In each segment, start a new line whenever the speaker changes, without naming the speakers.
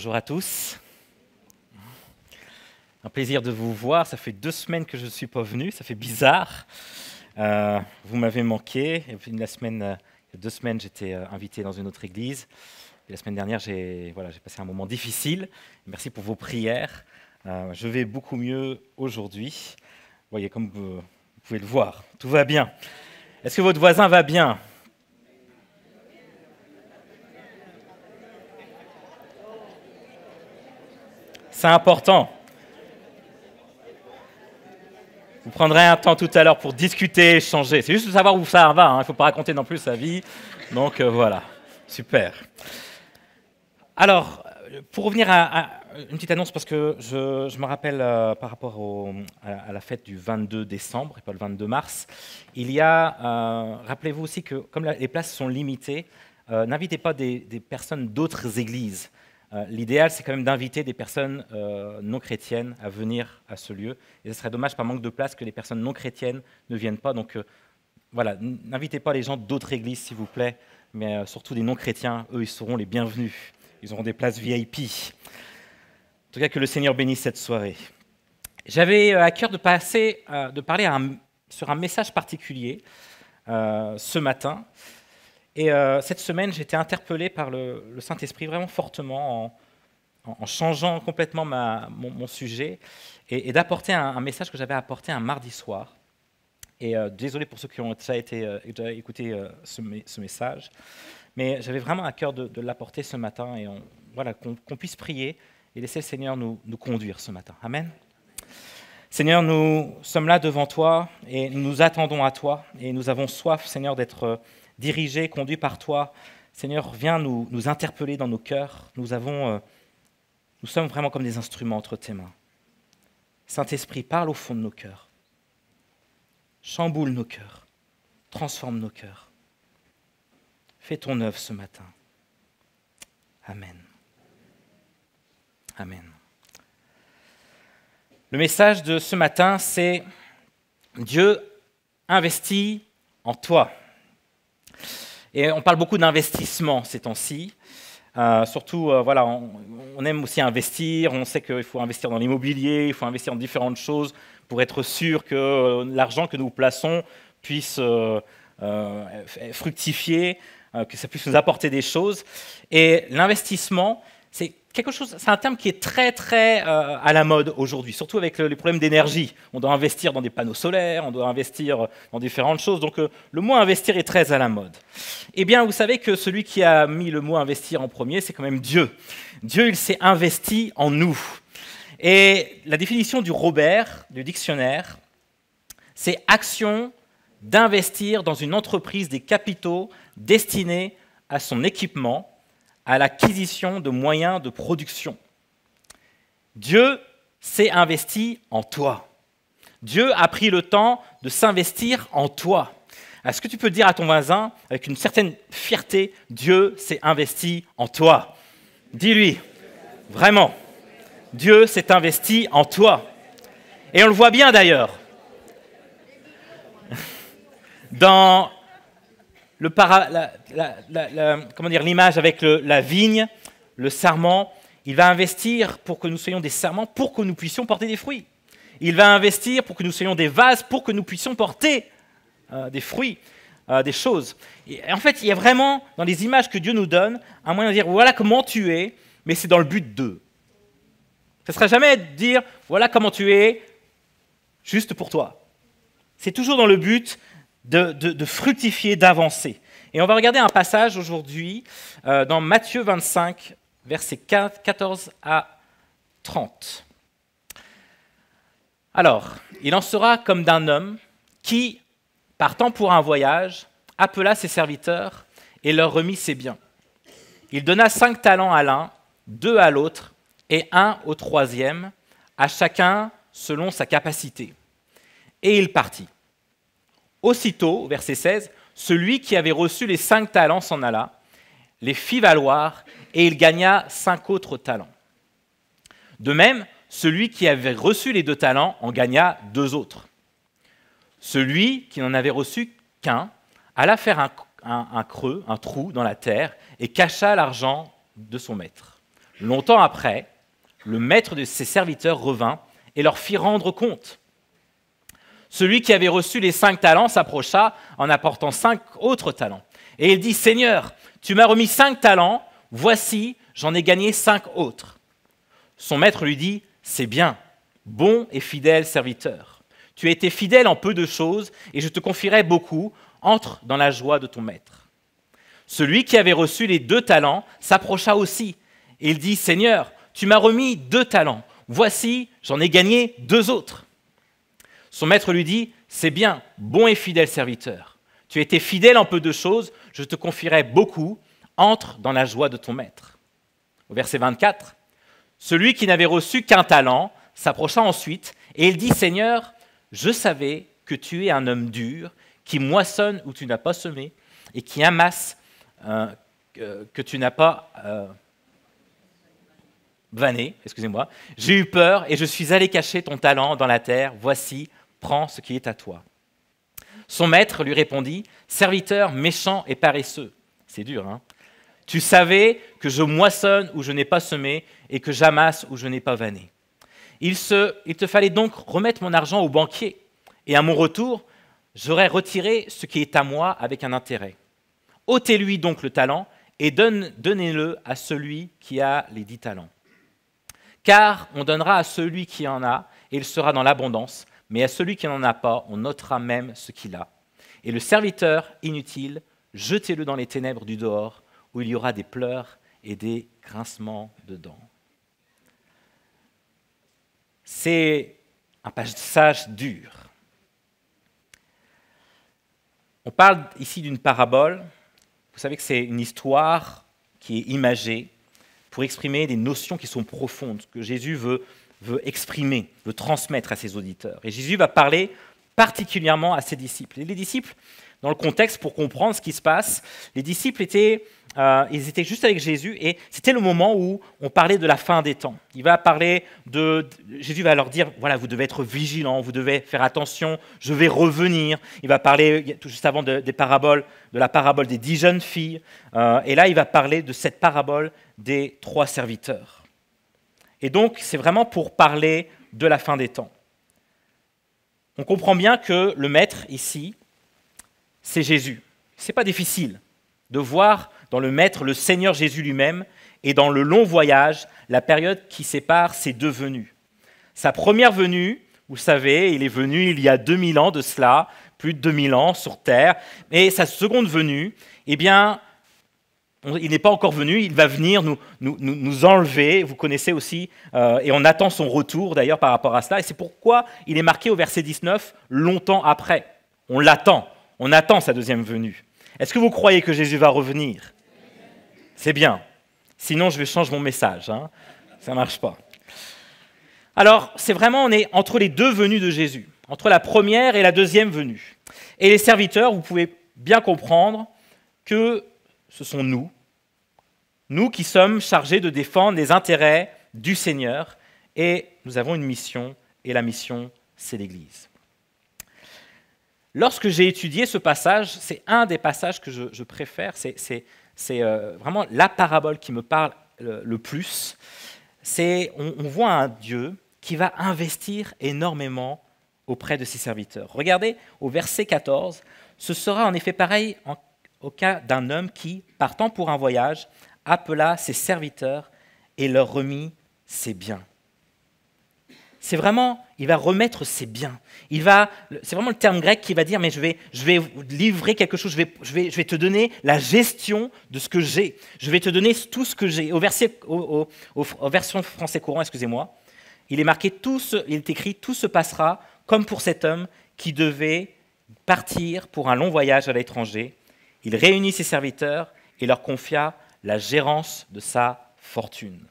Bonjour à tous. Un plaisir de vous voir. Ça fait deux semaines que je ne suis pas venu. Ça fait bizarre. Euh, vous m'avez manqué. la semaine, euh, il deux semaines, j'étais euh, invité dans une autre église. Et la semaine dernière, j'ai voilà, passé un moment difficile. Merci pour vos prières. je vais beaucoup mieux aujourd'hui. voyez, comme vous pouvez le voir, tout va bien. Est-ce que votre voisin va bien C'est important. Vous prendrez un temps tout à l'heure pour discuter, échanger. C'est juste de savoir où ça va. Hein. Il ne faut pas raconter non plus sa vie. Donc euh, voilà, super. Alors, pour revenir à, une petite annonce, parce que je, me rappelle euh, par rapport à, la fête du 22 décembre et pas le 22 mars, il y a, euh, rappelez-vous aussi que comme les places sont limitées, n'invitez pas des personnes d'autres églises. Euh, l'idéal, c'est quand même d'inviter des personnes euh, non chrétiennes à venir à ce lieu. Et ce serait dommage, par manque de place, que les personnes non chrétiennes ne viennent pas. Donc euh, voilà, n'invitez pas les gens d'autres églises, s'il vous plaît, mais surtout des non chrétiens. Eux, ils seront les bienvenus. Ils auront des places VIP. En tout cas, que le Seigneur bénisse cette soirée. J'avais à cœur de, parler sur un message particulier ce matin. Et euh, cette semaine, j'ai été interpellé par le, Saint-Esprit vraiment fortement en, changeant complètement ma, mon, sujet et, d'apporter un, message que j'avais apporté un mardi soir. Et euh, désolé pour ceux qui ont déjà, été, euh, déjà écouté ce, ce, message, mais j'avais vraiment à cœur de, l'apporter ce matin et voilà, qu'on puisse prier et laisser le Seigneur nous, nous conduire ce matin. Amen. Seigneur, nous sommes là devant toi et nous attendons à toi et nous avons soif, Seigneur, d'être Dirigé, conduit par toi. Seigneur, viens nous, nous interpeller dans nos cœurs. Nous, avons, euh, nous sommes vraiment comme des instruments entre tes mains. Saint-Esprit, parle au fond de nos cœurs. Chamboule nos cœurs. Transforme nos cœurs. Fais ton œuvre ce matin. Amen. Amen. Le message de ce matin, c'est Dieu investit en toi. Et on parle beaucoup d'investissement ces temps-ci. Euh, surtout, euh, voilà, on, aime aussi investir. On sait qu'il faut investir dans l'immobilier, il faut investir dans différentes choses pour être sûr que euh, l'argent que nous plaçons puisse fructifier, que ça puisse nous apporter des choses. Et l'investissement, c'est c'est un terme qui est très très euh, à la mode aujourd'hui, surtout avec les problèmes d'énergie. On doit investir dans des panneaux solaires, on doit investir euh, dans différentes choses, donc euh, le mot investir est très à la mode. Eh bien, vous savez que celui qui a mis le mot investir en premier, c'est quand même Dieu. Dieu, il s'est investi en nous. Et la définition du Robert, du dictionnaire, c'est action d'investir dans une entreprise des capitaux destinés à son équipement, à l'acquisition de moyens de production. Dieu s'est investi en toi. Dieu a pris le temps de s'investir en toi. Est-ce que tu peux dire à ton voisin, avec une certaine fierté, Dieu s'est investi en toi Dis-lui, vraiment, Dieu s'est investi en toi. Et on le voit bien d'ailleurs. Dans le comment dire, l'image avec la vigne, le sarment. Il va investir pour que nous soyons des sarments, pour que nous puissions porter des fruits. Il va investir pour que nous soyons des vases, pour que nous puissions porter euh, des fruits, euh, des choses. en fait, il y a vraiment, dans les images que Dieu nous donne, un moyen de dire voilà comment tu es, mais c'est dans le but d'eux. Ce ne sera jamais de dire voilà comment tu es, juste pour toi. C'est toujours dans le but de, fructifier, d'avancer. Et on va regarder un passage aujourd'hui euh, dans Matthieu 25, versets 14 à 30. Alors, il en sera comme d'un homme qui, partant pour un voyage, appela ses serviteurs et leur remit ses biens. Il donna cinq talents à l'un, deux à l'autre et un au troisième, à chacun selon sa capacité. Et il partit. Aussitôt, verset 16, celui qui avait reçu les cinq talents s'en alla, les fit valoir, et il gagna cinq autres talents. De même, celui qui avait reçu les deux talents en gagna deux autres. Celui qui n'en avait reçu qu'un alla faire un, un, creux, un trou dans la terre, et cacha l'argent de son maître. Longtemps après, le maître de ses serviteurs revint et leur fit rendre compte. Celui qui avait reçu les cinq talents s'approcha en apportant cinq autres talents. Et il dit, Seigneur, tu m'as remis cinq talents, voici, j'en ai gagné cinq autres. Son maître lui dit, C'est bien, bon et fidèle serviteur. Tu as été fidèle en peu de choses, et je te confierai beaucoup, entre dans la joie de ton maître. Celui qui avait reçu les deux talents s'approcha aussi, et il dit, Seigneur, tu m'as remis deux talents, voici, j'en ai gagné deux autres. Son maître lui dit, C'est bien, bon et fidèle serviteur. Tu as été fidèle en peu de choses, je te confierai beaucoup, entre dans la joie de ton maître. Au verset 24, celui qui n'avait reçu qu'un talent s'approcha ensuite et il dit, Seigneur, je savais que tu es un homme dur, qui moissonne où tu n'as pas semé et qui amasse euh, que, tu n'as pas... Euh, vanné, excusez-moi. J'ai eu peur et je suis allé cacher ton talent dans la terre. Voici, prends ce qui est à toi. Son maître lui répondit, Serviteur méchant et paresseux, c'est dur, hein. Tu savais que je moissonne où je n'ai pas semé et que j'amasse où je n'ai pas vanné. Il, te fallait donc remettre mon argent au banquier, et à mon retour, j'aurais retiré ce qui est à moi avec un intérêt. Ôtez-lui donc le talent et donnez-le à celui qui a les dix talents. Car on donnera à celui qui en a, et il sera dans l'abondance, mais à celui qui n'en a pas, on notera même ce qu'il a. Et le serviteur inutile, jetez-le dans les ténèbres du dehors, où il y aura des pleurs et des grincements de dents. C'est un passage dur. On parle ici d'une parabole. Vous savez que c'est une histoire qui est imagée pour exprimer des notions qui sont profondes, que Jésus veut veut exprimer, veut transmettre à ses auditeurs. Et Jésus va parler particulièrement à ses disciples. Et les disciples, dans le contexte, pour comprendre ce qui se passe, les disciples étaient, euh, ils étaient juste avec Jésus et c'était le moment où on parlait de la fin des temps. Il va parler de, Jésus va leur dire, voilà, vous devez être vigilant, vous devez faire attention, je vais revenir. Il va parler tout juste avant de, des paraboles, de la parabole des dix jeunes filles. Euh, et là, il va parler de cette parabole des trois serviteurs. Et donc, c'est vraiment pour parler de la fin des temps. On comprend bien que le maître ici, c'est Jésus. Ce n'est pas difficile de voir dans le maître le Seigneur Jésus lui-même et dans le long voyage, la période qui sépare ses deux venues. Sa première venue, vous savez, il est venu il y a 2000 ans de cela, plus de 2000 ans sur Terre. Et sa seconde venue, eh bien, il n'est pas encore venu, il va venir nous, nous, enlever, vous connaissez aussi, euh, et on attend son retour d'ailleurs par rapport à cela, et c'est pourquoi il est marqué au verset 19, longtemps après. On l'attend, on attend sa deuxième venue. Est-ce que vous croyez que Jésus va revenir C'est bien, sinon je vais changer mon message, hein. ça ne marche pas. Alors c'est vraiment, on est entre les deux venues de Jésus, entre la première et la deuxième venue. Et les serviteurs, vous pouvez bien comprendre que ce sont nous, nous qui sommes chargés de défendre les intérêts du Seigneur, et nous avons une mission, et la mission, c'est l'Église. Lorsque j'ai étudié ce passage, c'est un des passages que je, préfère, c'est euh, vraiment la parabole qui me parle le, plus. C'est on, voit un Dieu qui va investir énormément auprès de ses serviteurs. Regardez au verset 14, ce sera en effet pareil en au cas d'un homme qui, partant pour un voyage, appela ses serviteurs et leur remit ses biens. C'est vraiment, il va remettre ses biens. Il va, c'est vraiment le terme grec qui va dire, mais je vais, je vais livrer quelque chose, je vais, te donner la gestion de ce que j'ai. Je vais te donner tout ce que j'ai. Au verset, au, version français courant, excusez-moi, il est marqué tout il est écrit, tout se passera comme pour cet homme qui devait partir pour un long voyage à l'étranger il réunit ses serviteurs et leur confia la gérance de sa fortune.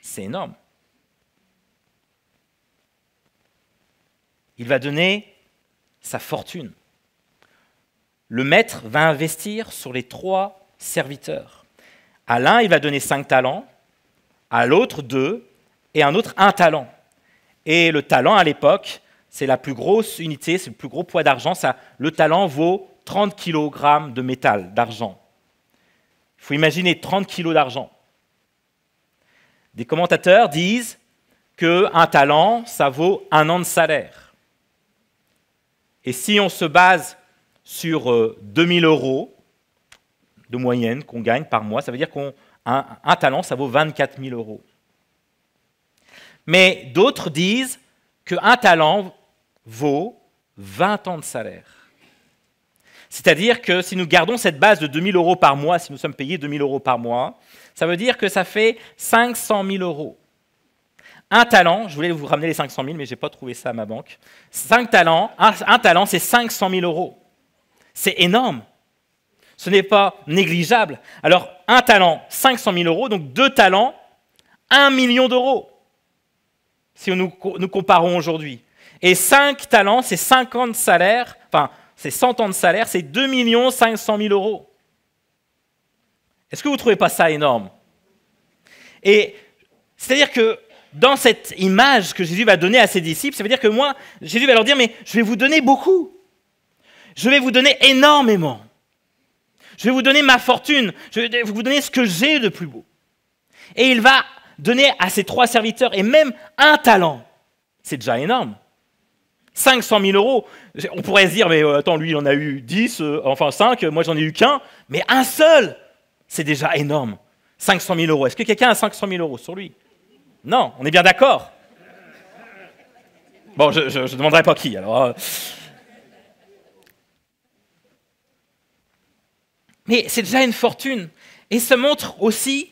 C'est énorme. Il va donner sa fortune. Le maître va investir sur les trois serviteurs. À l'un, il va donner cinq talents, à l'autre deux, et à un autre un talent. Et le talent, à l'époque, c'est la plus grosse unité, c'est le plus gros poids d'argent. Le talent vaut 30 kg de métal, d'argent. Il faut imaginer 30 kg d'argent. Des commentateurs disent qu'un talent, ça vaut un an de salaire. Et si on se base sur 2000 euh, euros de moyenne qu'on gagne par mois, ça veut dire qu'un talent, ça vaut 24 000 euros. Mais d'autres disent qu'un talent vaut 20 ans de salaire. C'est-à-dire que si nous gardons cette base de 2000 euros par mois, si nous sommes payés 2000 euros par mois, ça veut dire que ça fait 500 000 euros. Un talent, je voulais vous ramener les 500 000, mais je n'ai pas trouvé ça à ma banque. talents, un, talent, c'est 500 000 euros. C'est énorme. Ce n'est pas négligeable. Alors, un talent, 500 000 euros, donc deux talents, un million d'euros, si nous, nous comparons aujourd'hui. Et 5 talents, c'est 50 salaires, enfin, c'est 100 ans de salaire, c'est 2 500 000 euros. Est-ce que vous ne trouvez pas ça énorme Et c'est-à-dire que dans cette image que Jésus va donner à ses disciples, ça veut dire que moi, Jésus va leur dire, mais je vais vous donner beaucoup. Je vais vous donner énormément. Je vais vous donner ma fortune. Je vais vous donner ce que j'ai de plus beau. Et il va donner à ses trois serviteurs et même un talent. C'est déjà énorme. 500 000 euros. On pourrait se dire, mais euh, attends, lui, il en a eu 10, euh, enfin 5, euh, moi j'en ai eu qu'un, mais un seul, c'est déjà énorme. 500 000 euros. Est-ce que quelqu'un a 500 000 euros sur lui Non, on est bien d'accord. Bon, je ne demanderai pas qui, alors. Hein. Mais c'est déjà une fortune. Et ça montre aussi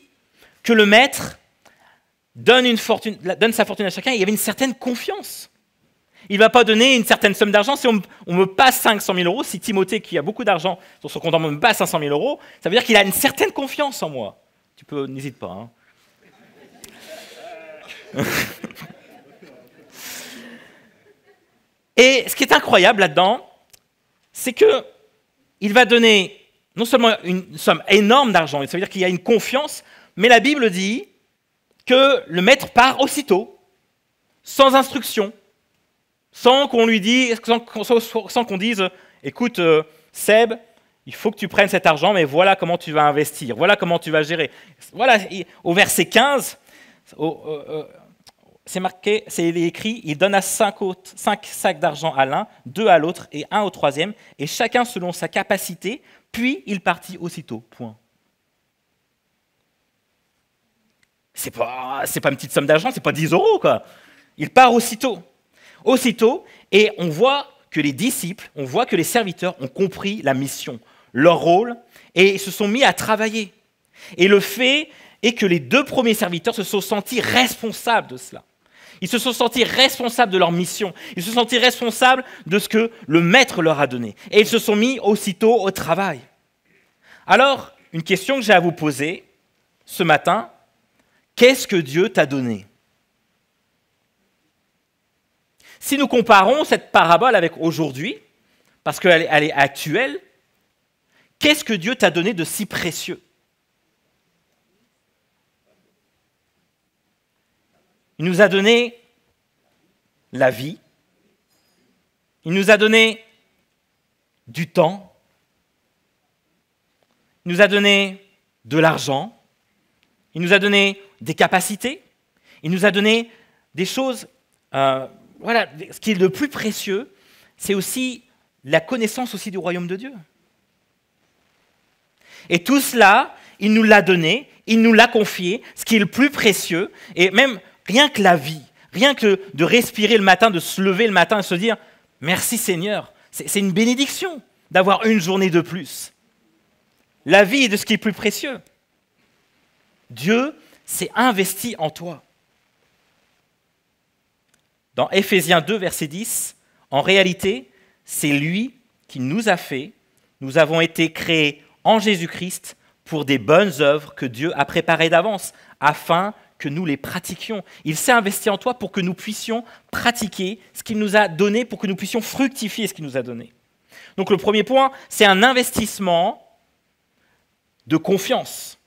que le maître donne, sa fortune à chacun. il y avait une certaine confiance. Il ne va pas donner une certaine somme d'argent. Si on, me passe 500 000 euros, si Timothée, qui a beaucoup d'argent sur son compte en me passe 500 000 euros, ça veut dire qu'il a une certaine confiance en moi. Tu peux, n'hésite pas. Hein. Et ce qui est incroyable là-dedans, c'est que va donner non seulement une somme énorme d'argent, ça veut dire qu'il y a une confiance, mais la Bible dit que le maître part aussitôt, sans instruction, sans qu'on lui dise, sans, qu'on dise, écoute, euh, Seb, il faut que tu prennes cet argent, mais voilà comment tu vas investir, voilà comment tu vas gérer. Voilà, au verset 15, euh, c'est marqué, c'est écrit, il donne à cinq, cinq sacs d'argent à l'un, deux à l'autre et un au troisième, et chacun selon sa capacité, puis il partit aussitôt. Point. C'est pas, c'est pas une petite somme d'argent, c'est pas 10 euros, quoi. Il part aussitôt aussitôt, et on voit que les disciples, on voit que les serviteurs ont compris la mission, leur rôle, et se sont mis à travailler. Et le fait est que les deux premiers serviteurs se sont sentis responsables de cela. Ils se sont sentis responsables de leur mission. Ils se sont sentis responsables de ce que le maître leur a donné. Et ils se sont mis aussitôt au travail. Alors, une question que j'ai à vous poser ce matin, qu'est-ce que Dieu t'a donné si nous comparons cette parabole avec aujourd'hui, parce qu'elle est, actuelle, qu'est-ce que Dieu t'a donné de si précieux Il nous a donné la vie, il nous a donné du temps, il nous a donné de l'argent, il nous a donné des capacités, il nous a donné des choses euh, voilà, ce qui est le plus précieux, c'est aussi la connaissance aussi du royaume de Dieu. Et tout cela, il nous l'a donné, il nous l'a confié, ce qui est le plus précieux, et même rien que la vie, rien que de respirer le matin, de se lever le matin et se dire, merci Seigneur, c'est une bénédiction d'avoir une journée de plus. La vie est de ce qui est le plus précieux. Dieu s'est investi en toi dans Éphésiens 2, verset 10, en réalité, c'est lui qui nous a fait, nous avons été créés en Jésus-Christ pour des bonnes œuvres que Dieu a préparées d'avance, afin que nous les pratiquions. Il s'est investi en toi pour que nous puissions pratiquer ce qu'il nous a donné, pour que nous puissions fructifier ce qu'il nous a donné. Donc le premier point, c'est un investissement de confiance.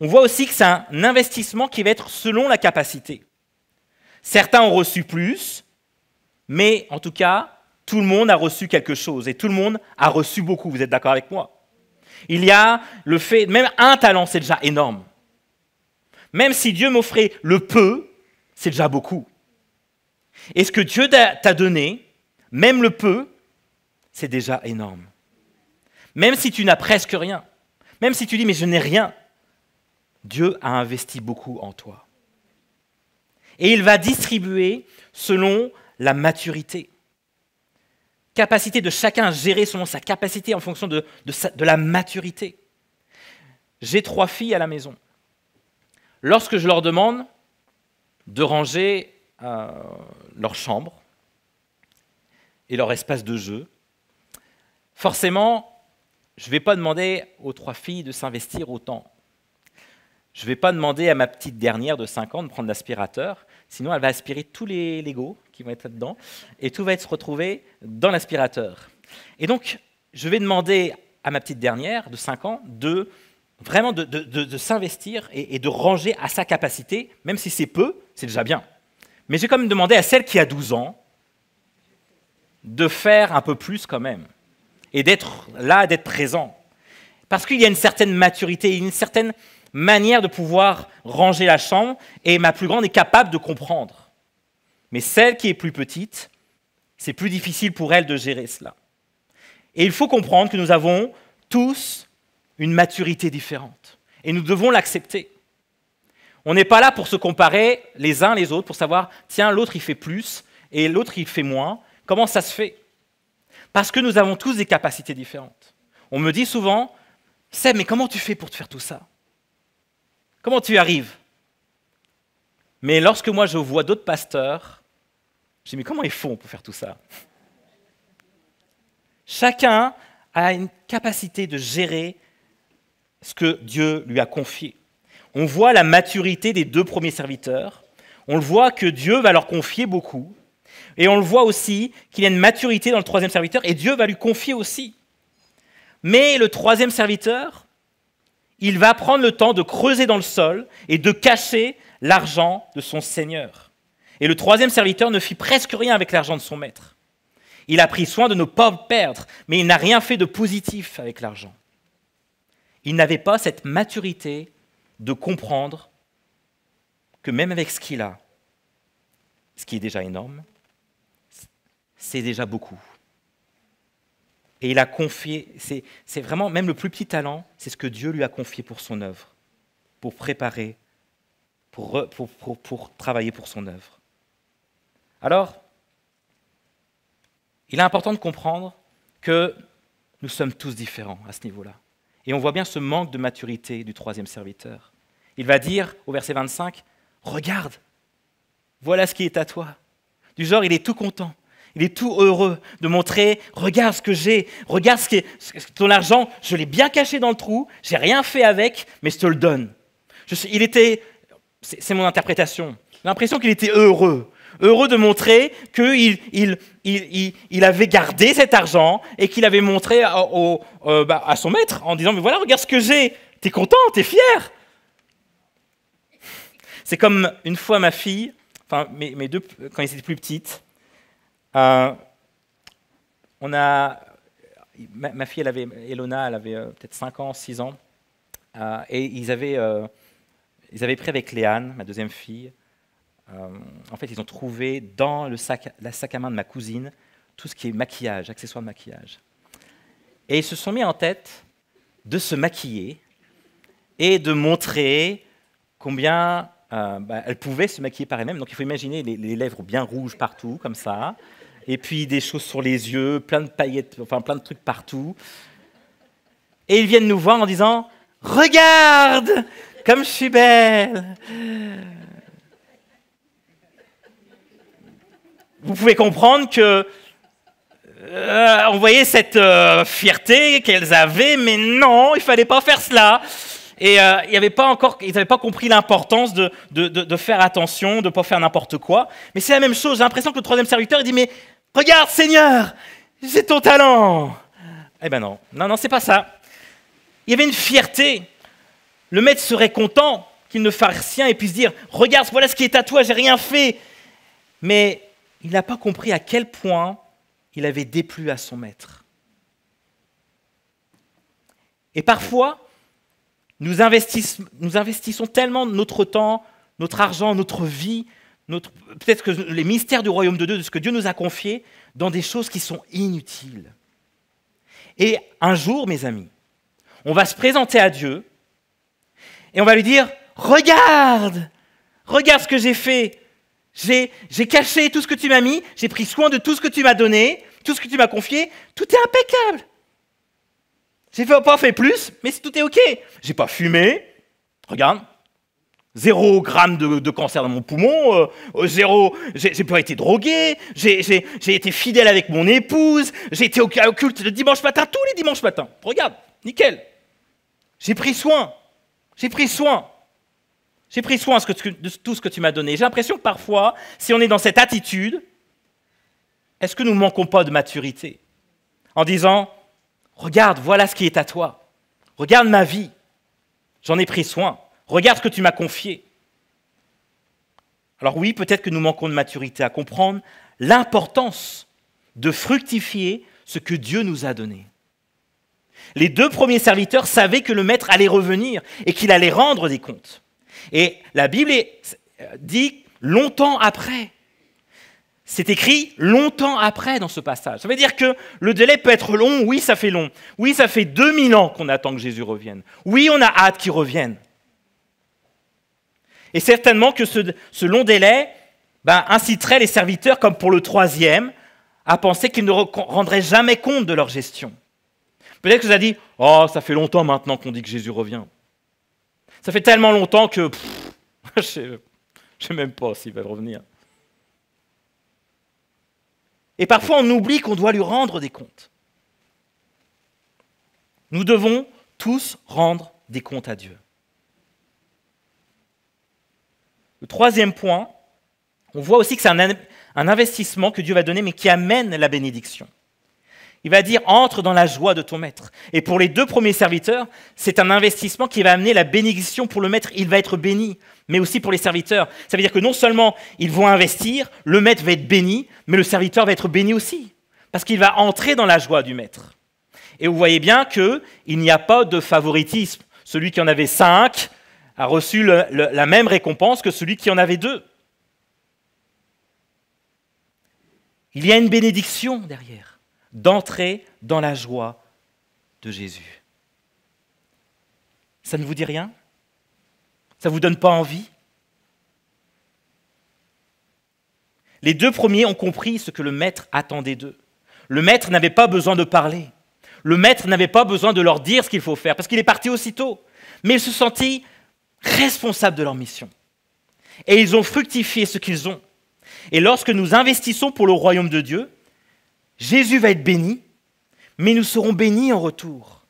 On voit aussi que c'est un investissement qui va être selon la capacité. Certains ont reçu plus, mais en tout cas, tout le monde a reçu quelque chose et tout le monde a reçu beaucoup. Vous êtes d'accord avec moi Il y a le fait, même un talent, c'est déjà énorme. Même si Dieu m'offrait le peu, c'est déjà beaucoup. Et ce que Dieu t'a donné, même le peu, c'est déjà énorme. Même si tu n'as presque rien, même si tu dis mais je n'ai rien, Dieu a investi beaucoup en toi et il va distribuer selon la maturité. Capacité de chacun gérer selon sa capacité en fonction de, la maturité. J'ai trois filles à la maison. Lorsque je leur demande de ranger euh, leur chambre et leur espace de jeu, forcément, je ne vais pas demander aux trois filles de s'investir autant. Je ne vais pas demander à ma petite dernière de 5 ans de prendre l'aspirateur Sinon, elle va aspirer tous les Legos qui vont être là dedans, et tout va être retrouvé dans l'aspirateur. Et donc, je vais demander à ma petite dernière de 5 ans de vraiment de, s'investir et, de ranger à sa capacité, même si c'est peu, c'est déjà bien. Mais j'ai quand même demandé à celle qui a 12 ans de faire un peu plus quand même, et d'être là, d'être présent. Parce qu'il y a une certaine maturité, une certaine manière de pouvoir ranger la chambre, et ma plus grande est capable de comprendre. Mais celle qui est plus petite, c'est plus difficile pour elle de gérer cela. Et il faut comprendre que nous avons tous une maturité différente, et nous devons l'accepter. On n'est pas là pour se comparer les uns les autres, pour savoir, tiens, l'autre il fait plus et l'autre il fait moins. Comment ça se fait Parce que nous avons tous des capacités différentes. On me dit souvent, Seb, mais comment tu fais pour te faire tout ça Comment tu y arrives Mais lorsque moi je vois d'autres pasteurs, je dis mais comment ils font pour faire tout ça Chacun a une capacité de gérer ce que Dieu lui a confié. On voit la maturité des deux premiers serviteurs. On le voit que Dieu va leur confier beaucoup. Et on le voit aussi qu'il y a une maturité dans le troisième serviteur et Dieu va lui confier aussi. Mais le troisième serviteur, il va prendre le temps de creuser dans le sol et de cacher l'argent de son seigneur. Et le troisième serviteur ne fit presque rien avec l'argent de son maître. Il a pris soin de ne pas perdre, mais il n'a rien fait de positif avec l'argent. Il n'avait pas cette maturité de comprendre que même avec ce qu'il a, ce qui est déjà énorme, c'est déjà beaucoup. Et il a confié, c'est vraiment même le plus petit talent, c'est ce que Dieu lui a confié pour son œuvre, pour préparer, pour, travailler pour son œuvre. Alors, il est important de comprendre que nous sommes tous différents à ce niveau-là. Et on voit bien ce manque de maturité du troisième serviteur. Il va dire au verset 25, Regarde, voilà ce qui est à toi. Du genre, il est tout content. Il est tout heureux de montrer, regarde ce que j'ai, regarde ce que ton argent, je l'ai bien caché dans le trou, j'ai rien fait avec, mais je te le donne. Je il était, c'est mon interprétation, l'impression qu'il était heureux, heureux de montrer qu'il il, avait gardé cet argent et qu'il avait montré euh, bah, à, son maître en disant, mais voilà, regarde ce que j'ai, tu es content, es fier. C'est comme une fois ma fille, enfin mes deux, quand ils étaient plus petites, euh, on a, ma, fille, elle avait, Elona, elle avait euh, peut-être 5 ans, 6 ans, euh, et ils avaient, ils avaient pris avec Léane, ma deuxième fille, en fait, ils ont trouvé dans le sac, la sac à main de ma cousine tout ce qui est maquillage, accessoires de maquillage. Et ils se sont mis en tête de se maquiller et de montrer combien bah, elle pouvait se maquiller par elle-même. Donc il faut imaginer les, lèvres bien rouges partout, comme ça, et puis des choses sur les yeux, plein de paillettes, enfin plein de trucs partout. Et ils viennent nous voir en disant Regarde comme je suis belle Vous pouvez comprendre que. Euh, on voyait cette euh, fierté qu'elles avaient, mais non, il fallait pas faire cela. Et euh, il avait pas encore, ils n'avaient pas compris l'importance de, faire attention, de ne pas faire n'importe quoi. Mais c'est la même chose. J'ai l'impression que le troisième serviteur dit Mais Regarde, Seigneur, c'est ton talent. Eh ben non, non, non, c'est pas ça. Il y avait une fierté. Le maître serait content qu'il ne fasse rien et puisse dire Regarde, voilà ce qui est à toi, j'ai rien fait. Mais il n'a pas compris à quel point il avait déplu à son maître. Et parfois, nous investissons, nous investissons tellement notre temps, notre argent, notre vie peut-être que les mystères du royaume de Dieu, de ce que Dieu nous a confié, dans des choses qui sont inutiles. Et un jour, mes amis, on va se présenter à Dieu et on va lui dire, regarde, regarde ce que j'ai fait. J'ai caché tout ce que tu m'as mis, j'ai pris soin de tout ce que tu m'as donné, tout ce que tu m'as confié, tout est impeccable. J'ai pas fait plus, mais tout est OK. J'ai pas fumé, regarde, Zéro gramme de, cancer dans mon poumon, euh, euh, zéro, j'ai pas été drogué, j'ai été fidèle avec mon épouse, j'ai été au, culte le dimanche matin, tous les dimanches matins. Regarde, nickel. J'ai pris soin, j'ai pris soin. J'ai pris soin de tout ce que tu m'as donné. J'ai l'impression que parfois, si on est dans cette attitude, est-ce que nous ne manquons pas de maturité En disant, regarde, voilà ce qui est à toi. Regarde ma vie. J'en ai pris soin. Regarde ce que tu m'as confié. Alors oui, peut-être que nous manquons de maturité à comprendre l'importance de fructifier ce que Dieu nous a donné. Les deux premiers serviteurs savaient que le maître allait revenir et qu'il allait rendre des comptes. Et la Bible euh, dit longtemps après. C'est écrit longtemps après dans ce passage. Ça veut dire que le délai peut être long, oui ça fait long. Oui ça fait 2000 ans qu'on attend que Jésus revienne. Oui on a hâte qu'il revienne. Et certainement que ce, long délai ben, inciterait les serviteurs, comme pour le troisième, à penser qu'ils ne rendraient jamais compte de leur gestion. Peut-être que vous avez dit Oh, ça fait longtemps maintenant qu'on dit que Jésus revient. Ça fait tellement longtemps que je ne sais même pas s'il va revenir. Et parfois, on oublie qu'on doit lui rendre des comptes. Nous devons tous rendre des comptes à Dieu. troisième point, on voit aussi que c'est un investissement que Dieu va donner, mais qui amène la bénédiction. Il va dire, entre dans la joie de ton maître. Et pour les deux premiers serviteurs, c'est un investissement qui va amener la bénédiction pour le maître. Il va être béni, mais aussi pour les serviteurs. Ça veut dire que non seulement ils vont investir, le maître va être béni, mais le serviteur va être béni aussi, parce qu'il va entrer dans la joie du maître. Et vous voyez bien qu'il n'y a pas de favoritisme. Celui qui en avait cinq a reçu la même récompense que celui qui en avait deux. Il y a une bénédiction derrière, d'entrer dans la joie de Jésus. Ça ne vous dit rien Ça ne vous donne pas envie Les deux premiers ont compris ce que le maître attendait d'eux. Le maître n'avait pas besoin de parler. Le maître n'avait pas besoin de leur dire ce qu'il faut faire, parce qu'il est parti aussitôt. Mais il se sentit responsables de leur mission. Et ils ont fructifié ce qu'ils ont. Et lorsque nous investissons pour le royaume de Dieu, Jésus va être béni, mais nous serons bénis en retour.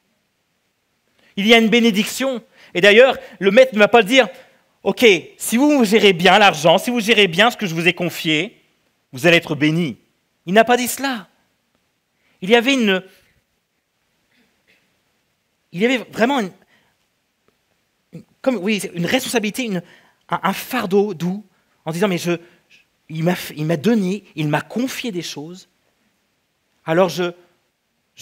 Il y a une bénédiction. Et d'ailleurs, le maître ne va pas dire, OK, si vous gérez bien l'argent, si vous gérez bien ce que je vous ai confié, vous allez être béni. Il n'a pas dit cela. Il y avait une... Il y avait vraiment une, comme oui, une responsabilité, un, fardeau doux, en disant mais je, il m'a donné, il m'a confié des choses, alors je,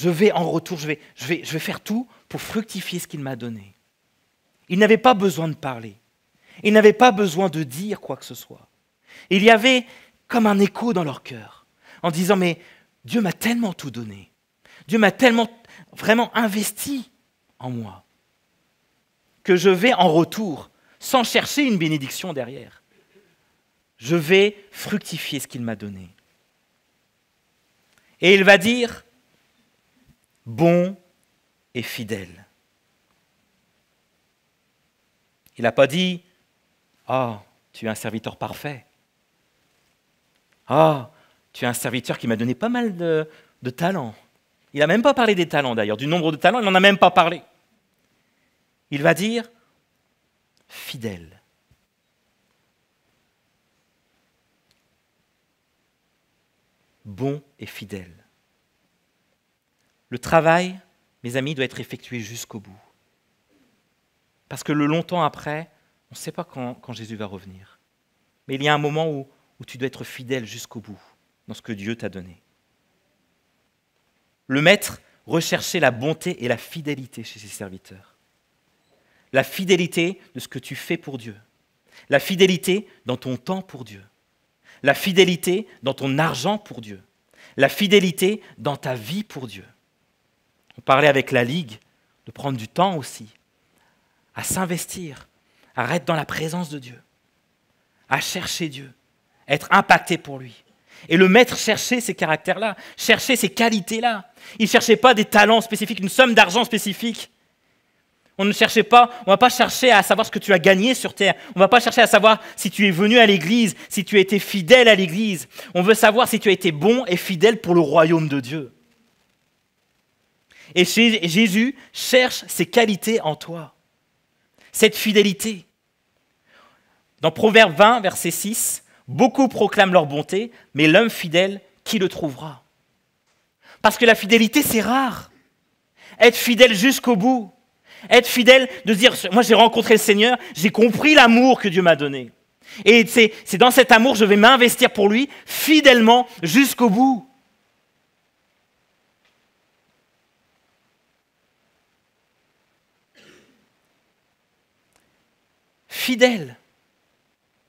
vais en retour, je vais, je vais, je vais faire tout pour fructifier ce qu'il m'a donné. Il n'avait pas besoin de parler, il n'avait pas besoin de dire quoi que ce soit. Il y avait comme un écho dans leur cœur, en disant mais Dieu m'a tellement tout donné, Dieu m'a tellement vraiment investi en moi que je vais en retour, sans chercher une bénédiction derrière. Je vais fructifier ce qu'il m'a donné. Et il va dire, bon et fidèle. Il n'a pas dit, ah, oh, tu es un serviteur parfait. Ah, tu es un serviteur qui m'a donné pas mal de, de talents. Il n'a même pas parlé des talents d'ailleurs, du nombre de talents, il n'en a même pas parlé. Il va dire fidèle. Bon et fidèle. Le travail, mes amis, doit être effectué jusqu'au bout. Parce que le longtemps après, on ne sait pas quand, Jésus va revenir. Mais il y a un moment où tu dois être fidèle jusqu'au bout dans ce que Dieu t'a donné. Le maître recherchait la bonté et la fidélité chez ses serviteurs la fidélité de ce que tu fais pour Dieu, la fidélité dans ton temps pour Dieu, la fidélité dans ton argent pour Dieu, la fidélité dans ta vie pour Dieu. On parlait avec la Ligue de prendre du temps aussi à s'investir, à être dans la présence de Dieu, à chercher Dieu, à être impacté pour lui. Et le maître cherchait ces caractères-là, cherchait ces qualités-là. Il ne cherchait pas des talents spécifiques, une somme d'argent spécifique. On ne cherchait pas, on va pas chercher à savoir ce que tu as gagné sur terre. On va pas chercher à savoir si tu es venu à l'église, si tu as été fidèle à l'église. On veut savoir si tu as été bon et fidèle pour le royaume de Dieu. Et Jésus cherche ces qualités en toi, cette fidélité. Dans Proverbe 20, verset 6, beaucoup proclament leur bonté, mais l'homme fidèle, qui le trouvera Parce que la fidélité, c'est rare. Être fidèle jusqu'au bout. Être fidèle, de dire, moi j'ai rencontré le Seigneur, j'ai compris l'amour que Dieu m'a donné. Et c'est dans cet amour, je vais m'investir pour lui fidèlement jusqu'au bout. Fidèle.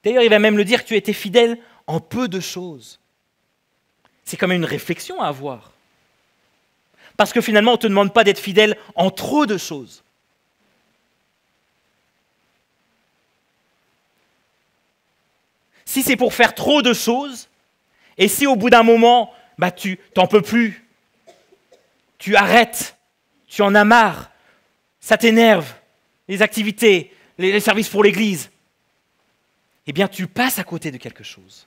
D'ailleurs, il va même le dire, tu étais fidèle en peu de choses. C'est quand même une réflexion à avoir. Parce que finalement, on ne te demande pas d'être fidèle en trop de choses. si c'est pour faire trop de choses, et si au bout d'un moment, bah, tu t'en peux plus, tu arrêtes, tu en as marre, ça t'énerve, les activités, les, les services pour l'Église, eh bien tu passes à côté de quelque chose.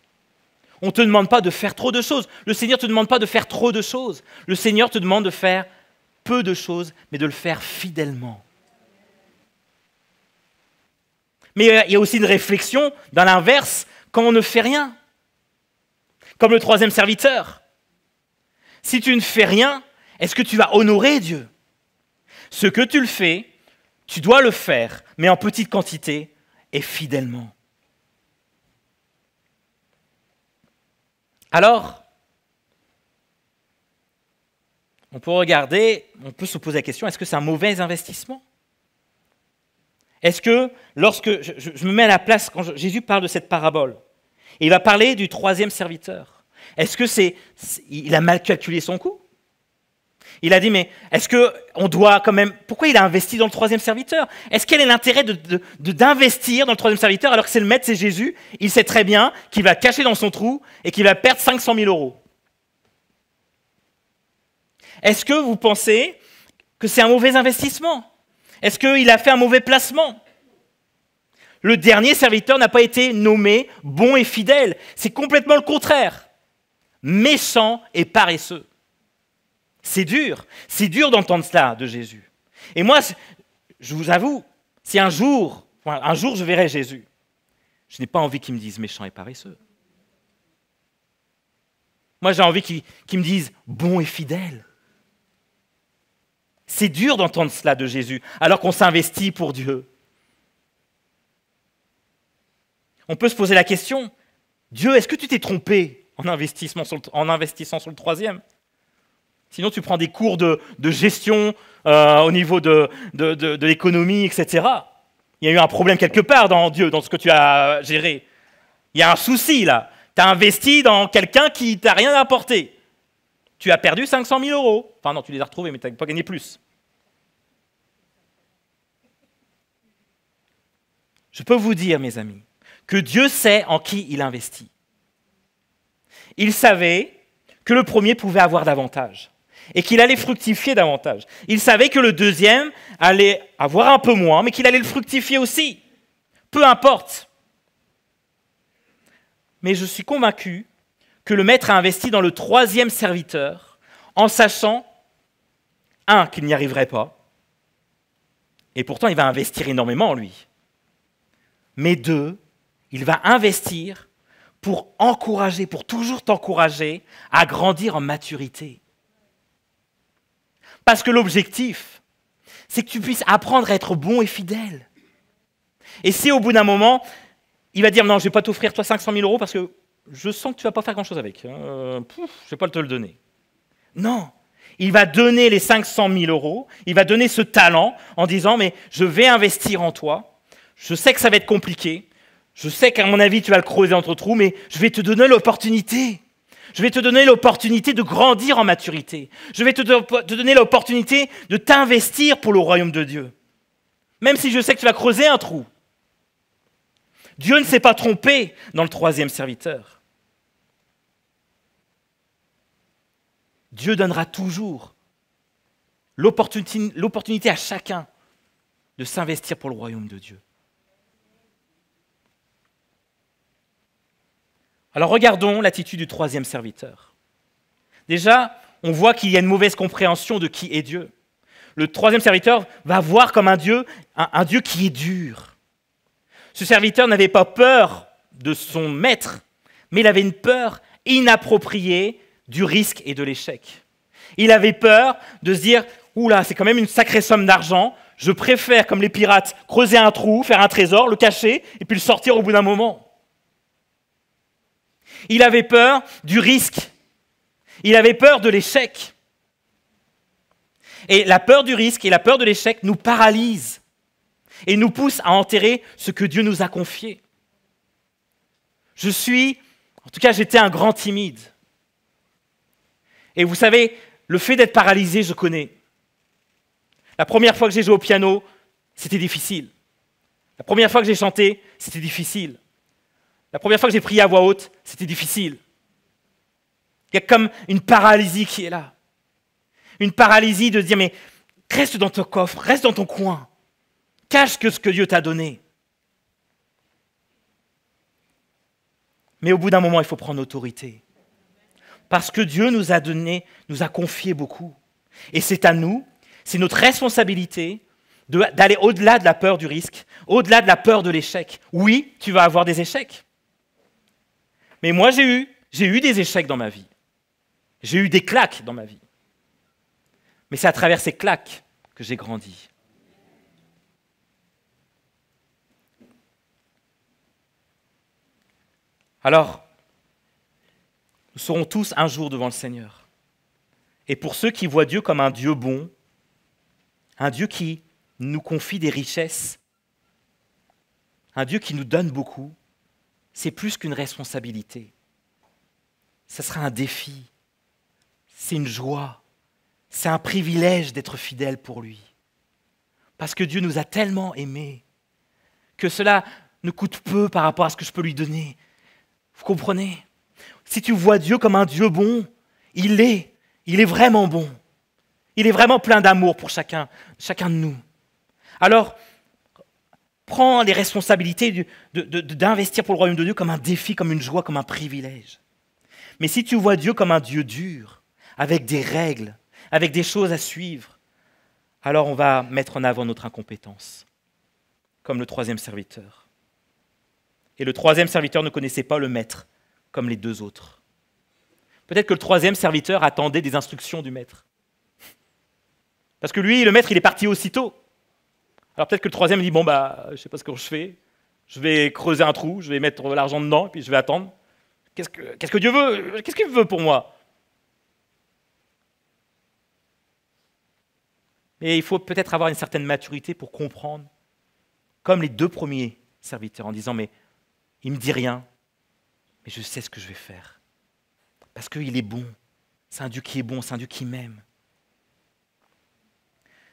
On ne te demande pas de faire trop de choses. Le Seigneur ne te demande pas de faire trop de choses. Le Seigneur te demande de faire peu de choses, mais de le faire fidèlement. Mais euh, il y a aussi une réflexion dans l'inverse quand on ne fait rien. Comme le troisième serviteur. Si tu ne fais rien, est-ce que tu vas honorer Dieu Ce que tu le fais, tu dois le faire, mais en petite quantité et fidèlement. Alors, on peut regarder, on peut se poser la question, est-ce que c'est un mauvais investissement est-ce que lorsque je, me mets à la place, quand Jésus parle de cette parabole, il va parler du troisième serviteur, est-ce que c'est, il a mal calculé son coût il a dit, mais est-ce que on doit quand même. Pourquoi il a investi dans le troisième serviteur Est-ce quel est l'intérêt d'investir dans le troisième serviteur alors que c'est le maître, c'est Jésus Il sait très bien qu'il va cacher dans son trou et qu'il va perdre 500 000 euros. Est-ce que vous pensez que c'est un mauvais investissement est-ce qu'il a fait un mauvais placement Le dernier serviteur n'a pas été nommé bon et fidèle. C'est complètement le contraire. Méchant et paresseux. C'est dur. C'est dur d'entendre cela de Jésus. Et moi, je vous avoue, si un jour, un jour je verrai Jésus, je n'ai pas envie qu'il me dise méchant et paresseux. Moi, j'ai envie qu'il me dise bon et fidèle. C'est dur d'entendre cela de Jésus, alors qu'on s'investit pour Dieu. On peut se poser la question, Dieu, est-ce que tu t'es trompé en, investissant sur le troisième Sinon, tu prends des cours de, gestion euh, au niveau de, l'économie, etc. Il y a eu un problème quelque part dans Dieu, dans ce que tu as géré. Il y a un souci là. Tu as investi dans quelqu'un qui t'a rien apporté. Tu as perdu 500 000 euros. Enfin non, tu les as retrouvés, mais tu n'as pas gagné plus. Je peux vous dire, mes amis, que Dieu sait en qui il investit. Il savait que le premier pouvait avoir davantage et qu'il allait fructifier davantage. Il savait que le deuxième allait avoir un peu moins, mais qu'il allait le fructifier aussi. Peu importe. Mais je suis convaincu que le maître a investi dans le troisième serviteur, en sachant, un, qu'il n'y arriverait pas, et pourtant il va investir énormément en lui, mais deux, il va investir pour encourager, pour toujours t'encourager à grandir en maturité. Parce que l'objectif, c'est que tu puisses apprendre à être bon et fidèle. Et si au bout d'un moment, il va dire non, je ne vais pas t'offrir toi 500 000 euros parce que je sens que tu vas pas faire grand-chose avec. Hein. Euh, je ne vais pas te le donner. Non, il va donner les 500 000 euros, il va donner ce talent en disant, mais je vais investir en toi, je sais que ça va être compliqué, je sais qu'à mon avis tu vas le creuser entre trous, mais je vais te donner l'opportunité. Je vais te donner l'opportunité de grandir en maturité. Je vais te, te donner l'opportunité de t'investir pour le royaume de Dieu. Même si je sais que tu vas creuser un trou. Dieu ne s'est pas trompé dans le troisième serviteur. Dieu donnera toujours l'opportunité à chacun de s'investir pour le royaume de Dieu. Alors regardons l'attitude du troisième serviteur. Déjà, on voit qu'il y a une mauvaise compréhension de qui est Dieu. Le troisième serviteur va voir comme un Dieu, un, un Dieu qui est dur. Ce serviteur n'avait pas peur de son maître, mais il avait une peur inappropriée du risque et de l'échec. Il avait peur de se dire Oula, c'est quand même une sacrée somme d'argent, je préfère, comme les pirates, creuser un trou, faire un trésor, le cacher et puis le sortir au bout d'un moment. Il avait peur du risque. Il avait peur de l'échec. Et la peur du risque et la peur de l'échec nous paralysent et nous poussent à enterrer ce que Dieu nous a confié. Je suis, en tout cas j'étais un grand timide. Et vous savez, le fait d'être paralysé, je connais. La première fois que j'ai joué au piano, c'était difficile. La première fois que j'ai chanté, c'était difficile. La première fois que j'ai prié à voix haute, c'était difficile. Il y a comme une paralysie qui est là. Une paralysie de dire, mais reste dans ton coffre, reste dans ton coin. Cache que ce que Dieu t'a donné. Mais au bout d'un moment, il faut prendre autorité parce que Dieu nous a donné, nous a confié beaucoup. Et c'est à nous, c'est notre responsabilité d'aller au-delà de la peur du risque, au-delà de la peur de l'échec. Oui, tu vas avoir des échecs. Mais moi, j'ai eu, des échecs dans ma vie. J'ai eu des claques dans ma vie. Mais c'est à travers ces claques que j'ai grandi. Alors, nous serons tous un jour devant le Seigneur. Et pour ceux qui voient Dieu comme un Dieu bon, un Dieu qui nous confie des richesses, un Dieu qui nous donne beaucoup, c'est plus qu'une responsabilité. Ce sera un défi, c'est une joie, c'est un privilège d'être fidèle pour lui. Parce que Dieu nous a tellement aimés que cela ne coûte peu par rapport à ce que je peux lui donner. Vous comprenez si tu vois Dieu comme un Dieu bon, il est, il est vraiment bon. Il est vraiment plein d'amour pour chacun, chacun de nous. Alors, prends les responsabilités d'investir pour le royaume de Dieu comme un défi, comme une joie, comme un privilège. Mais si tu vois Dieu comme un Dieu dur, avec des règles, avec des choses à suivre, alors on va mettre en avant notre incompétence, comme le troisième serviteur. Et le troisième serviteur ne connaissait pas le maître, comme les deux autres. Peut-être que le troisième serviteur attendait des instructions du maître. Parce que lui, le maître, il est parti aussitôt. Alors peut-être que le troisième dit, bon, bah, je ne sais pas ce que je fais, je vais creuser un trou, je vais mettre l'argent dedans, puis je vais attendre. Qu'est-ce que, qu'est-ce que Dieu veut Qu'est-ce qu'il veut pour moi Mais il faut peut-être avoir une certaine maturité pour comprendre, comme les deux premiers serviteurs, en disant, mais il ne me dit rien, et je sais ce que je vais faire. Parce qu'il est bon. C'est un Dieu qui est bon, c'est un Dieu qui m'aime.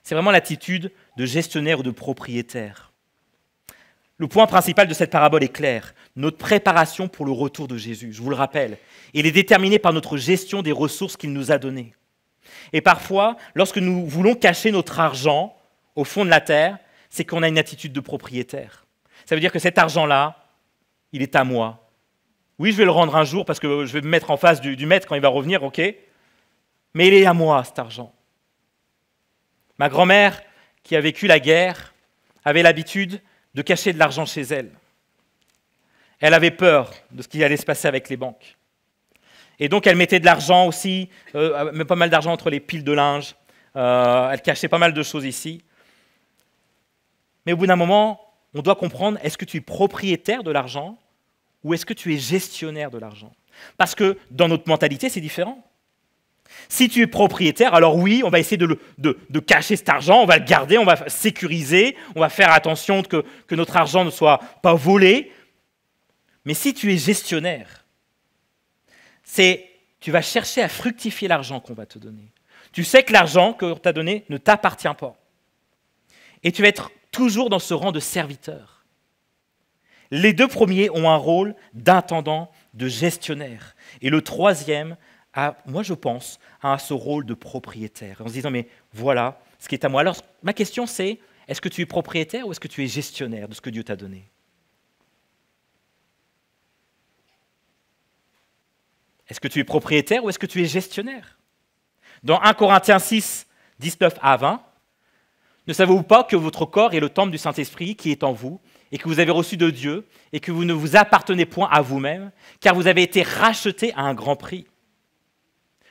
C'est vraiment l'attitude de gestionnaire ou de propriétaire. Le point principal de cette parabole est clair. Notre préparation pour le retour de Jésus, je vous le rappelle, il est déterminé par notre gestion des ressources qu'il nous a données. Et parfois, lorsque nous voulons cacher notre argent au fond de la terre, c'est qu'on a une attitude de propriétaire. Ça veut dire que cet argent-là, il est à moi, oui, je vais le rendre un jour parce que je vais me mettre en face du, maître quand il va revenir, ok. Mais il est à moi, cet argent. Ma grand-mère, qui a vécu la guerre, avait l'habitude de cacher de l'argent chez elle. Elle avait peur de ce qui allait se passer avec les banques. Et donc elle mettait de l'argent aussi, euh, pas mal d'argent entre les piles de linge. Euh, elle cachait pas mal de choses ici. Mais au bout d'un moment, on doit comprendre, est-ce que tu es propriétaire de l'argent ou est-ce que tu es gestionnaire de l'argent Parce que dans notre mentalité, c'est différent. Si tu es propriétaire, alors oui, on va essayer de, cacher cet argent, on va le garder, on va le sécuriser, on va faire attention que, notre argent ne soit pas volé. Mais si tu es gestionnaire, c'est tu vas chercher à fructifier l'argent qu'on va te donner. Tu sais que l'argent qu'on t'a donné ne t'appartient pas. Et tu vas être toujours dans ce rang de serviteur. Les deux premiers ont un rôle d'intendant, de gestionnaire. Et le troisième a, moi je pense, a ce rôle de propriétaire. En se disant, mais voilà ce qui est à moi. Alors ma question c'est, est-ce que tu es propriétaire ou est-ce que tu es gestionnaire de ce que Dieu t'a donné Est-ce que tu es propriétaire ou est-ce que tu es gestionnaire Dans 1 Corinthiens 6, 19 à 20, ne savez-vous pas que votre corps est le temple du Saint-Esprit qui est en vous et que vous avez reçu de Dieu et que vous ne vous appartenez point à vous-même, car vous avez été racheté à un grand prix.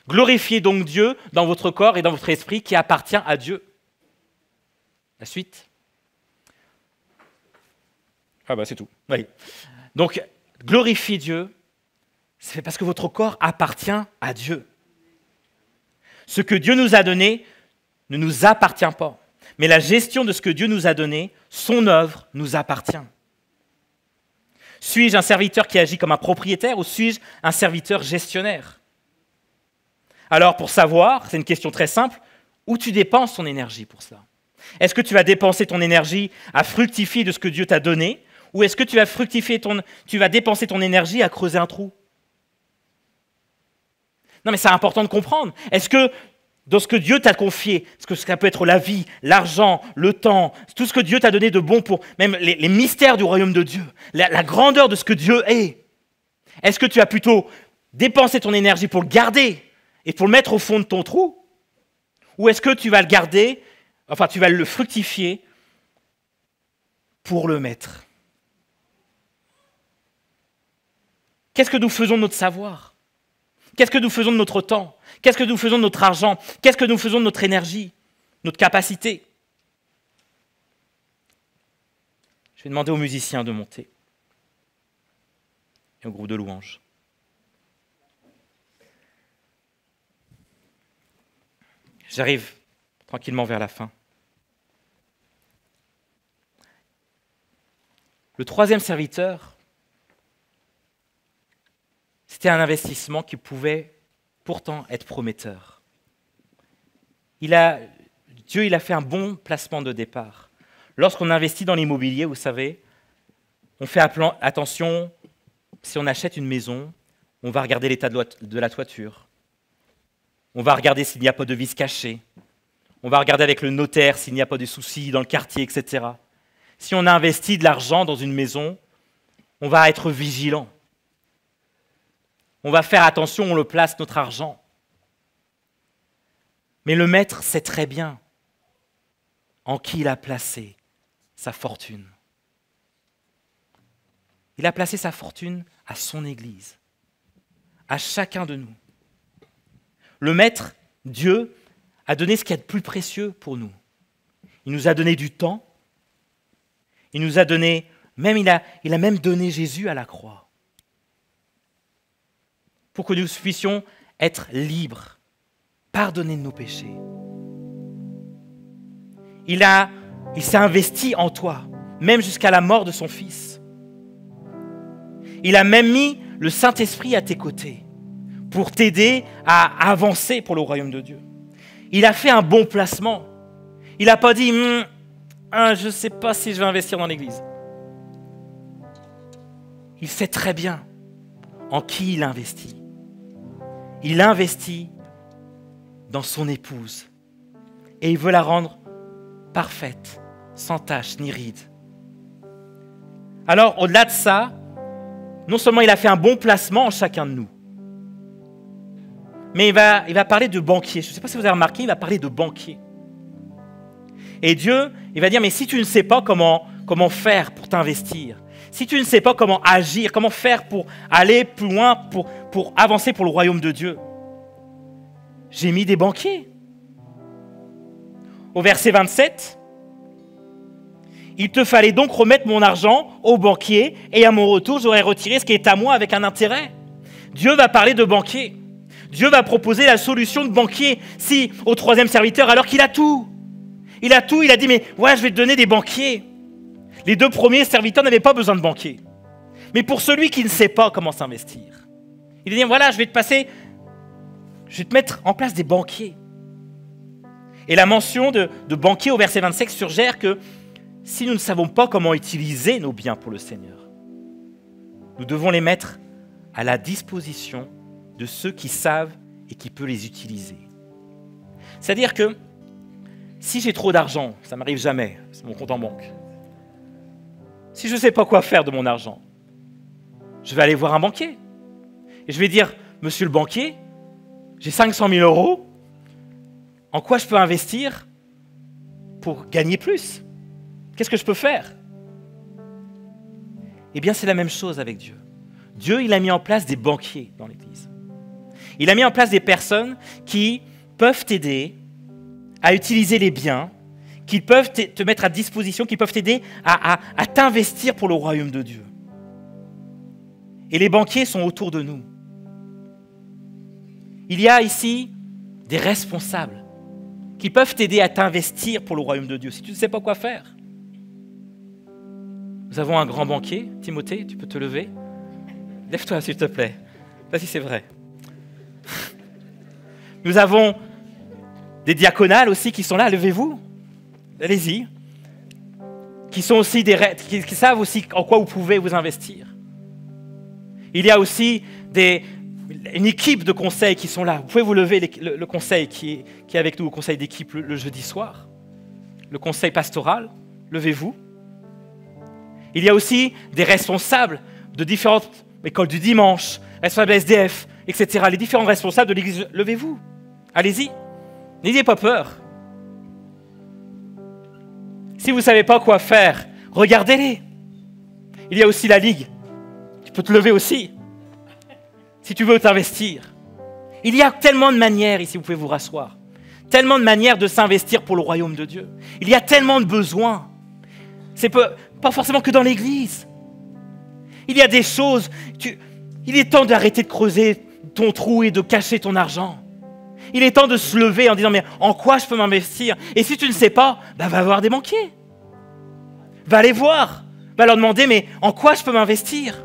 Glorifiez donc Dieu dans votre corps et dans votre esprit qui appartient à Dieu. La suite. Ah bah c'est tout. Oui. Donc, glorifiez Dieu, c'est parce que votre corps appartient à Dieu. Ce que Dieu nous a donné ne nous appartient pas mais la gestion de ce que Dieu nous a donné, son œuvre, nous appartient. Suis-je un serviteur qui agit comme un propriétaire ou suis-je un serviteur gestionnaire Alors pour savoir, c'est une question très simple, où tu dépenses ton énergie pour ça Est-ce que tu vas dépenser ton énergie à fructifier de ce que Dieu t'a donné ou est-ce que tu vas, fructifier ton, tu vas dépenser ton énergie à creuser un trou non, mais c'est important de comprendre. Est-ce que dans ce que Dieu t'a confié, ce que ça peut être la vie, l'argent, le temps, tout ce que Dieu t'a donné de bon pour, même les, mystères du royaume de Dieu, la, la grandeur de ce que Dieu est. Est-ce que tu as plutôt dépensé ton énergie pour le garder et pour le mettre au fond de ton trou Ou est-ce que tu vas le garder, enfin tu vas le fructifier pour le mettre Qu'est-ce que nous faisons de notre savoir Qu'est-ce que nous faisons de notre temps Qu'est-ce que nous faisons de notre argent Qu'est-ce que nous faisons de notre énergie Notre capacité Je vais demander aux musiciens de monter et au groupe de louanges. J'arrive tranquillement vers la fin. Le troisième serviteur c'était un investissement qui pouvait pourtant être prometteur. Dieu il a fait un bon placement de départ. Lorsqu'on investit dans l'immobilier, vous savez, on fait attention, si on achète une maison, on va regarder l'état de la toiture. On va regarder s'il n'y a pas de vis cachée. On va regarder avec le notaire s'il n'y a pas de soucis dans le quartier, etc. Si on a investi de l'argent dans une maison, on va être vigilant on va faire attention, on le place notre argent. Mais le maître sait très bien en qui il a placé sa fortune. Il a placé sa fortune à son Église, à chacun de nous. Le Maître, Dieu, a donné ce qu'il y a de plus précieux pour nous. Il nous a donné du temps. Il nous a donné, même il a, il a même donné Jésus à la croix pour que nous puissions être libres, pardonner nos péchés. Il, a, il s'est investi en toi, même jusqu'à la mort de son Fils. Il a même mis le Saint-Esprit à tes côtés pour t'aider à avancer pour le royaume de Dieu. Il a fait un bon placement. Il n'a pas dit, hum, hein, je ne sais pas si je vais investir dans l'Église. Il sait très bien en qui il investit il investit dans son épouse et il veut la rendre parfaite, sans tache ni ride. Alors, au-delà de ça, non seulement il a fait un bon placement en chacun de nous, mais il va, il va parler de banquier. Je ne sais pas si vous avez remarqué, il va parler de banquier. Et Dieu, il va dire, mais si tu ne sais pas comment, comment faire pour t'investir, si tu ne sais pas comment agir, comment faire pour aller plus loin, pour, pour avancer pour le royaume de Dieu. J'ai mis des banquiers. Au verset 27, il te fallait donc remettre mon argent au banquier, et à mon retour, j'aurais retiré ce qui est à moi avec un intérêt. Dieu va parler de banquier. Dieu va proposer la solution de banquier, si, au troisième serviteur, alors qu'il a tout. Il a tout, il a dit, mais ouais, je vais te donner des banquiers. Les deux premiers serviteurs n'avaient pas besoin de banquiers. Mais pour celui qui ne sait pas comment s'investir, il dit voilà, je vais te passer, je vais te mettre en place des banquiers. Et la mention de, de banquier au verset 26 suggère que si nous ne savons pas comment utiliser nos biens pour le Seigneur, nous devons les mettre à la disposition de ceux qui savent et qui peuvent les utiliser. C'est-à-dire que si j'ai trop d'argent, ça m'arrive jamais, c'est mon compte en banque. Si je ne sais pas quoi faire de mon argent, je vais aller voir un banquier. Et je vais dire, monsieur le banquier, j'ai 500 000 euros, en quoi je peux investir pour gagner plus Qu'est-ce que je peux faire Eh bien, c'est la même chose avec Dieu. Dieu, il a mis en place des banquiers dans l'Église. Il a mis en place des personnes qui peuvent t'aider à utiliser les biens, qui peuvent te mettre à disposition, qui peuvent t'aider à, à t'investir pour le royaume de Dieu. Et les banquiers sont autour de nous. Il y a ici des responsables qui peuvent t'aider à t'investir pour le royaume de Dieu si tu ne sais pas quoi faire. Nous avons un grand banquier, Timothée, tu peux te lever. Lève-toi, s'il te plaît. pas si c'est vrai. Nous avons des diaconales aussi qui sont là, levez-vous. Allez-y. Qui sont aussi des qui savent aussi en quoi vous pouvez vous investir. Il y a aussi des, une équipe de conseils qui sont là. Vous pouvez vous lever le, conseil qui est, avec nous, le conseil d'équipe le, jeudi soir, le conseil pastoral, levez-vous. Il y a aussi des responsables de différentes écoles du dimanche, responsables SDF, etc. Les différents responsables de l'Église, levez-vous. Allez-y. N'ayez pas peur. Si vous ne savez pas quoi faire, regardez-les. Il y a aussi la Ligue. Tu peux te lever aussi si tu veux t'investir. Il y a tellement de manières, ici vous pouvez vous rasseoir, tellement de manières de s'investir pour le royaume de Dieu. Il y a tellement de besoins. C'est pas forcément que dans l'Église. Il y a des choses. il est temps d'arrêter de creuser ton trou et de cacher ton argent. Il est temps de se lever en disant mais en quoi je peux m'investir Et si tu ne sais pas, bah, va voir des banquiers. Va les voir. Va leur demander mais en quoi je peux m'investir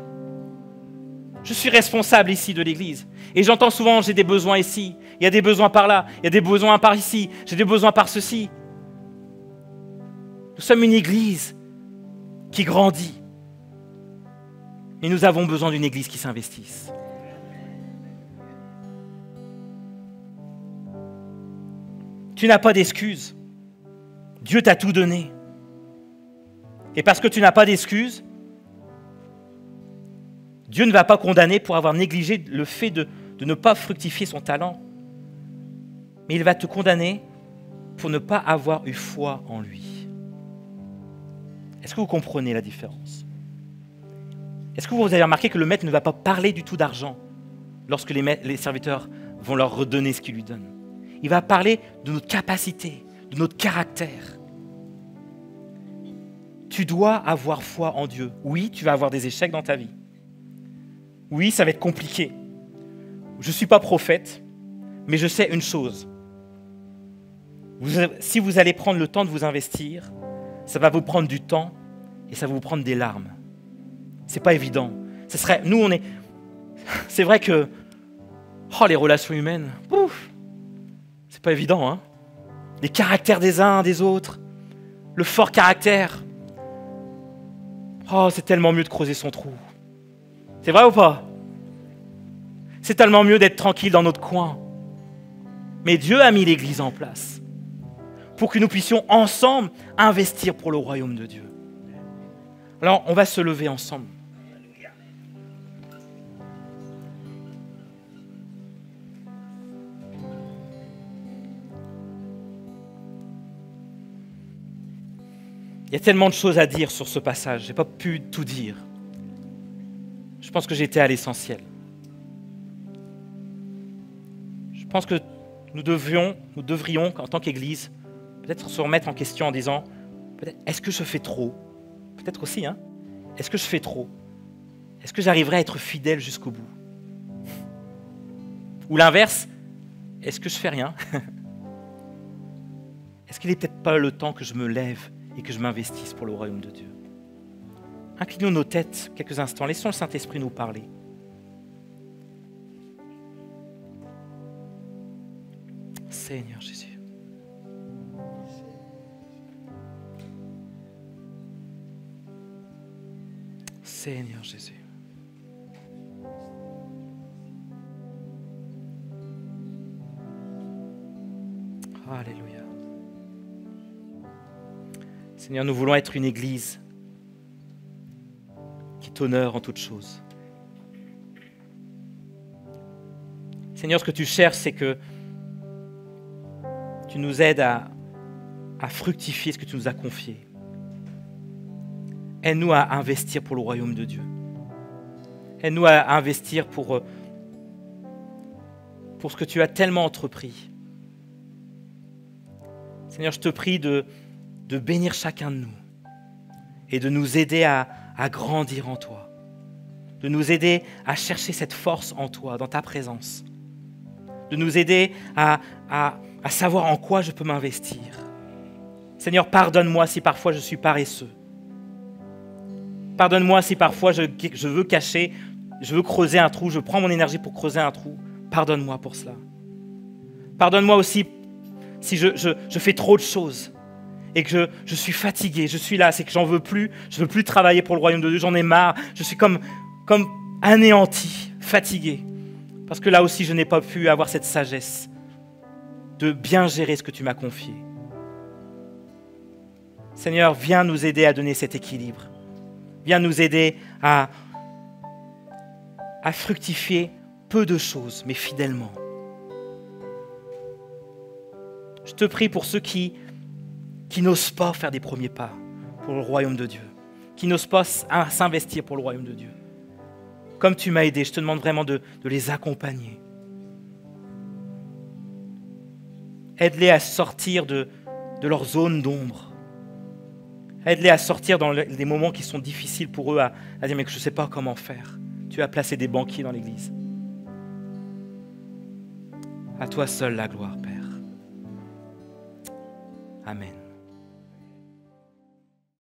je suis responsable ici de l'Église. Et j'entends souvent, j'ai des besoins ici, il y a des besoins par là, il y a des besoins par ici, j'ai des besoins par ceci. Nous sommes une Église qui grandit. Et nous avons besoin d'une Église qui s'investisse. Tu n'as pas d'excuses. Dieu t'a tout donné. Et parce que tu n'as pas d'excuses, Dieu ne va pas condamner pour avoir négligé le fait de, ne pas fructifier son talent, mais il va te condamner pour ne pas avoir eu foi en lui. Est-ce que vous comprenez la différence Est-ce que vous avez remarqué que le maître ne va pas parler du tout d'argent lorsque les, les serviteurs vont leur redonner ce qu'il lui donne Il va parler de notre capacité, de notre caractère. Tu dois avoir foi en Dieu. Oui, tu vas avoir des échecs dans ta vie oui, ça va être compliqué. Je ne suis pas prophète, mais je sais une chose. si vous allez prendre le temps de vous investir, ça va vous prendre du temps et ça va vous prendre des larmes. C'est pas évident. Ce serait, nous, on est. C'est vrai que. Oh, les relations humaines, pouf C'est pas évident, hein Les caractères des uns, des autres, le fort caractère. Oh, c'est tellement mieux de creuser son trou. C'est vrai ou pas C'est tellement mieux d'être tranquille dans notre coin. Mais Dieu a mis l'Église en place pour que nous puissions ensemble investir pour le royaume de Dieu. Alors, on va se lever ensemble. Il y a tellement de choses à dire sur ce passage, je n'ai pas pu tout dire. Je pense que j'étais à l'essentiel. Je pense que nous devions, nous devrions, en tant qu'Église, peut-être se remettre en question en disant, est-ce que je fais trop Peut-être aussi, hein Est-ce que je fais trop Est-ce que j'arriverai à être fidèle jusqu'au bout Ou l'inverse, est-ce que je fais rien Est-ce qu'il n'est peut-être pas le temps que je me lève et que je m'investisse pour le royaume de Dieu Inclinons nos têtes quelques instants, laissons le Saint-Esprit nous parler. Seigneur Jésus. Seigneur Jésus. Alléluia. Seigneur, nous voulons être une église honneur en toutes choses. Seigneur, ce que tu cherches, c'est que tu nous aides à, fructifier ce que tu nous as confié. Aide-nous à investir pour le royaume de Dieu. Aide-nous à investir pour, euh, pour ce que tu as tellement entrepris. Seigneur, je te prie de, de bénir chacun de nous et de nous aider à, à grandir en toi, de nous aider à chercher cette force en toi, dans ta présence, de nous aider à, savoir en quoi je peux m'investir. Seigneur, pardonne-moi si parfois je suis paresseux. Pardonne-moi si parfois je, veux cacher, je veux creuser un trou, je prends mon énergie pour creuser un trou. Pardonne-moi pour cela. Pardonne-moi aussi si je, je, fais trop de choses et que je, suis fatigué, je suis là, c'est que j'en veux plus, je ne veux plus travailler pour le royaume de Dieu, j'en ai marre, je suis comme, comme anéanti, fatigué. Parce que là aussi, je n'ai pas pu avoir cette sagesse de bien gérer ce que tu m'as confié. Seigneur, viens nous aider à donner cet équilibre. Viens nous aider à, à fructifier peu de choses, mais fidèlement. Je te prie pour ceux qui qui n'osent pas faire des premiers pas pour le royaume de Dieu, qui n'osent pas ah, s'investir pour le royaume de Dieu. Comme tu m'as aidé, je te demande vraiment de, les accompagner. Aide-les à sortir de, leur zone d'ombre. Aide-les à sortir dans les moments qui sont difficiles pour eux, à, dire, mais je ne sais pas comment faire. Tu as placé des banquiers dans l'Église. À toi seul la gloire, Père. Amen.